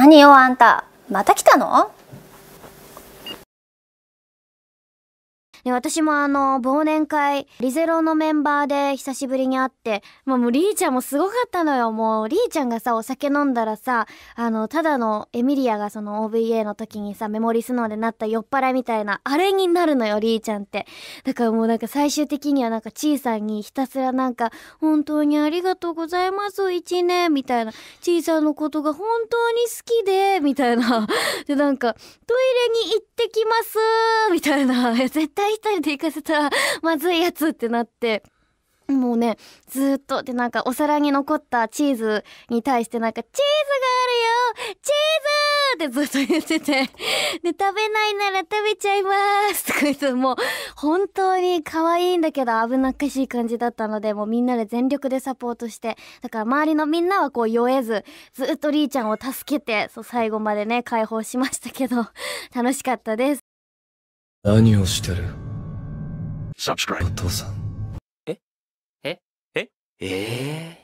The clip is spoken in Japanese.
何よあんたまた来たので、私もあの、忘年会、リゼロのメンバーで久しぶりに会って、まあ、もうリーちゃんもすごかったのよ。もうリーちゃんがさ、お酒飲んだらさ、あの、ただのエミリアがその OVA の時にさ、メモリスノーでなった酔っ払いみたいな、あれになるのよ、リーちゃんって。だからもうなんか最終的にはなんかちーさんにひたすらなんか、本当にありがとうございます、一年、みたいな。ちーさんのことが本当に好きで、みたいな。で、なんか、トイレに行って、きますみたいな、絶対一人で行かせたら まずいやつってなって。もうね、ずっと、で、なんかお皿に残ったチーズに対してなんか、チーズがあるよってずっと言っててで、食べないなら食べちゃいますとか言ってもう、本当に可愛いんだけど危なっかしい感じだったので、もうみんなで全力でサポートして、だから周りのみんなはこう酔えず、ずっとりーちゃんを助けて、そう最後までね、解放しましたけど、楽しかったです。何をしてるお父さん。ええええー